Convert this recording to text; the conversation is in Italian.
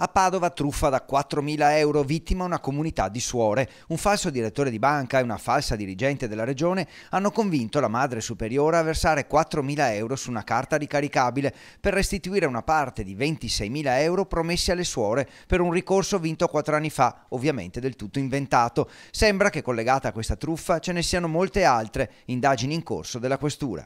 A Padova truffa da 4.000 euro vittima una comunità di suore. Un falso direttore di banca e una falsa dirigente della regione hanno convinto la madre superiore a versare 4.000 euro su una carta ricaricabile per restituire una parte di 26.000 euro promessi alle suore per un ricorso vinto quattro anni fa, ovviamente del tutto inventato. Sembra che collegata a questa truffa ce ne siano molte altre, indagini in corso della questura.